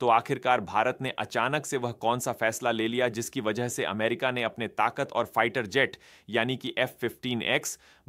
तो आखिरकार भारत ने अचानक से वह कौन सा फैसला ले लिया जिसकी वजह से अमेरिका ने अपने ताकत और फाइटर जेट यानी कि एफ फिफ्टीन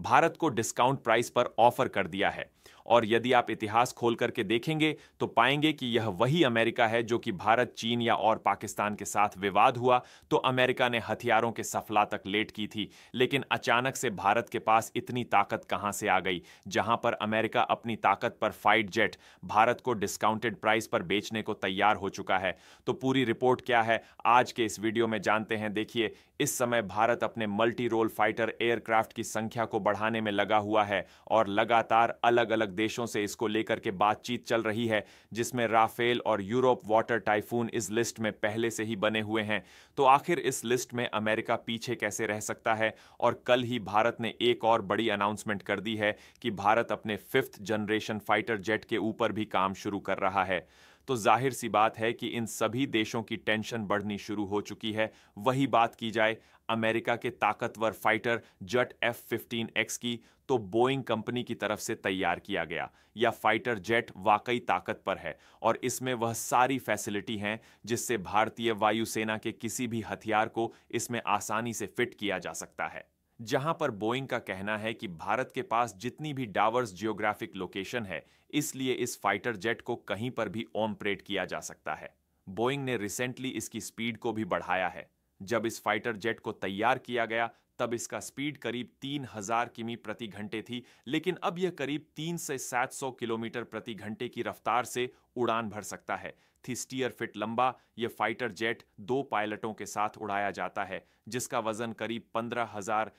भारत को डिस्काउंट प्राइस पर ऑफर कर दिया है और यदि आप इतिहास खोल करके देखेंगे तो पाएंगे कि यह वही अमेरिका है जो कि भारत चीन या और पाकिस्तान के साथ विवाद हुआ तो अमेरिका ने हथियारों के सफला तक लेट की थी लेकिन अचानक से भारत के पास इतनी ताकत कहां से आ गई जहां पर अमेरिका अपनी ताकत पर फाइट जेट भारत को डिस्काउंटेड प्राइस पर बेचने को तैयार हो चुका है तो पूरी रिपोर्ट क्या है आज के इस वीडियो में जानते हैं देखिए इस समय भारत अपने मल्टी रोल फाइटर एयरक्राफ्ट की संख्या को बढ़ाने में लगा हुआ है और लगातार अलग अलग देशों से इसको लेकर के बातचीत चल रही है जिसमें राफेल और यूरोप वाटर टाइफून इस लिस्ट में पहले से ही बने हुए हैं तो आखिर इस लिस्ट में अमेरिका पीछे कैसे रह सकता है और कल ही भारत ने एक और बड़ी अनाउंसमेंट कर दी है कि भारत अपने फिफ्थ जनरेशन फाइटर जेट के ऊपर भी काम शुरू कर रहा है तो जाहिर सी बात है कि इन सभी देशों की टेंशन बढ़नी शुरू हो चुकी है वही बात की जाए अमेरिका के ताकतवर fighter jet F fifteen X की तो बोइंग कंपनी की तरफ से तैयार किया गया या फाइटर जेट वाकई ताकत पर है और इसमें वह सारी फैसिलिटी हैं जिससे भारतीय वायुसेना के किसी भी हथियार को इसमें आसानी से फिट किया जा सकता है जहां पर बोइंग का कहना है कि भारत के पास जितनी भी डावर्स जियोग्राफिक लोकेशन है इसलिए इस फाइटर जेट को कहीं पर भी ऑमप्रेट किया जा सकता है बोइंग ने रिसेंटली इसकी स्पीड को भी बढ़ाया है जब इस फाइटर जेट को तैयार किया गया तब इसका स्पीड करीब 3000 किमी प्रति घंटे थी लेकिन अब यह करीब 3 से 700 किलोमीटर प्रति घंटे की रफ्तार से उड़ान भर सकता है थिस्टियर फिट लंबा यह फाइटर जेट दो पायलटों के साथ उड़ाया जाता है जिसका वजन करीब पंद्रह हजार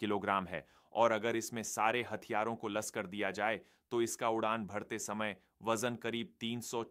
किलोग्राम है और अगर इसमें सारे हथियारों को लस्कर दिया जाए तो इसका उड़ान भरते समय वजन करीब तीन सौ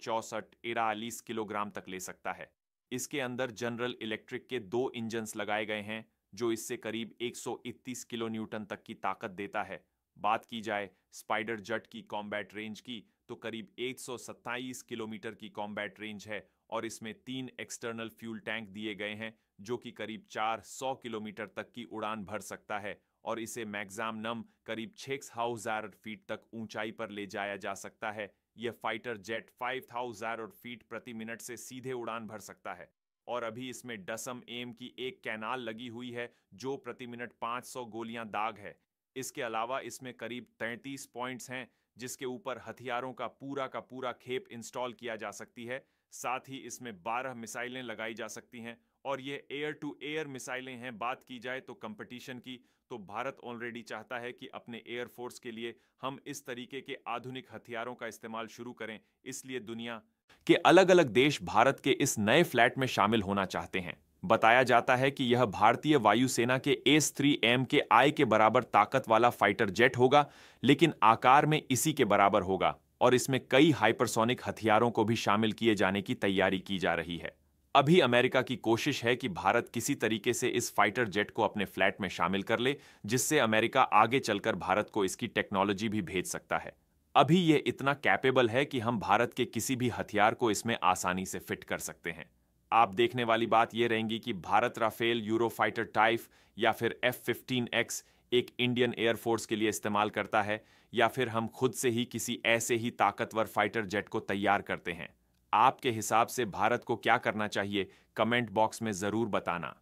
किलोग्राम तक ले सकता है इसके अंदर जनरल इलेक्ट्रिक के दो इंजन्स लगाए गए हैं जो इससे करीब 131 किलो न्यूटन तक की ताकत देता है बात की जाए स्पाइडर जट की कॉम्बैट रेंज की तो करीब 127 किलोमीटर की कॉम्बैट रेंज है और इसमें तीन एक्सटर्नल फ्यूल टैंक दिए गए हैं जो कि करीब 400 किलोमीटर तक की उड़ान भर सकता है और इसे मैग्जाम नम करीब छेक्स हजार फीट तक ऊंचाई पर ले जाया जा सकता है यह फाइटर जेट 5000 और फीट प्रति मिनट से सीधे उड़ान भर सकता है और अभी इसमें डसम एम की एक कैनाल लगी हुई है जो प्रति मिनट 500 गोलियां दाग है इसके अलावा इसमें करीब 33 पॉइंट्स हैं जिसके ऊपर हथियारों का पूरा का पूरा खेप इंस्टॉल किया जा सकती है साथ ही इसमें 12 मिसाइलें लगाई जा सकती हैं और ये एयर टू एयर मिसाइलें हैं बात की जाए तो कंपटीशन की तो भारत ऑलरेडी चाहता है कि अपने एयरफोर्स के लिए हम इस तरीके के आधुनिक हथियारों का इस्तेमाल शुरू करें इसलिए दुनिया के अलग अलग देश भारत के इस नए फ्लैट में शामिल होना चाहते हैं बताया जाता है कि यह भारतीय वायुसेना के एस थ्री एम के आई के बराबर ताकत वाला फाइटर जेट होगा लेकिन आकार में इसी के बराबर होगा और इसमें कई हाइपरसोनिक हथियारों को भी शामिल किए जाने की तैयारी की जा रही है अभी अमेरिका की कोशिश है कि भारत किसी तरीके से इस फाइटर जेट को अपने फ्लैट में शामिल कर ले जिससे अमेरिका आगे चलकर भारत को इसकी टेक्नोलॉजी भी भेज सकता है अभी यह इतना कैपेबल है कि हम भारत के किसी भी हथियार को इसमें आसानी से फिट कर सकते हैं आप देखने वाली बात यह रहेंगी कि Bharat Rafale Eurofighter Typhoon या फिर एफ फिफ्टीन एक्स एक इंडियन एयरफोर्स के लिए इस्तेमाल करता है या फिर हम खुद से ही किसी ऐसे ही ताकतवर फाइटर जेट को तैयार करते हैं आपके हिसाब से भारत को क्या करना चाहिए कमेंट बॉक्स में ज़रूर बताना